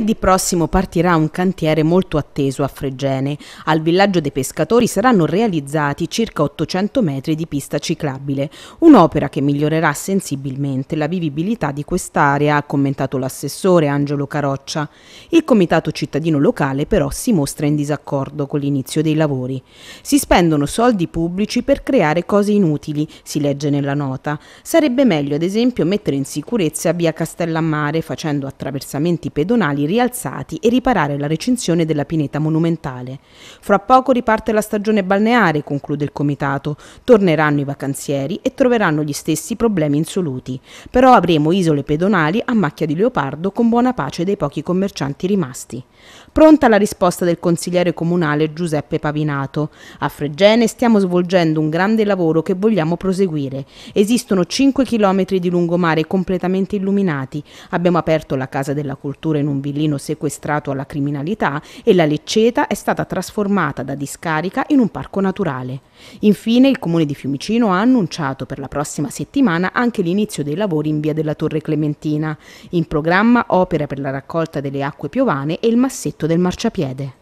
Mercoledì prossimo partirà un cantiere molto atteso a Fregene. Al villaggio dei pescatori saranno realizzati circa 800 metri di pista ciclabile, un'opera che migliorerà sensibilmente la vivibilità di quest'area, ha commentato l'assessore Angelo Caroccia. Il comitato cittadino locale però si mostra in disaccordo con l'inizio dei lavori. Si spendono soldi pubblici per creare cose inutili, si legge nella nota. Sarebbe meglio ad esempio mettere in sicurezza via Castellammare facendo attraversamenti pedonali rialzati e riparare la recinzione della pineta monumentale. Fra poco riparte la stagione balneare, conclude il comitato. Torneranno i vacanzieri e troveranno gli stessi problemi insoluti. Però avremo isole pedonali a macchia di leopardo con buona pace dei pochi commercianti rimasti. Pronta la risposta del consigliere comunale Giuseppe Pavinato. A Fregene stiamo svolgendo un grande lavoro che vogliamo proseguire. Esistono 5 chilometri di lungomare completamente illuminati. Abbiamo aperto la Casa della Cultura in un villaggio villino sequestrato alla criminalità e la Lecceta è stata trasformata da discarica in un parco naturale. Infine il comune di Fiumicino ha annunciato per la prossima settimana anche l'inizio dei lavori in via della Torre Clementina. In programma opera per la raccolta delle acque piovane e il massetto del marciapiede.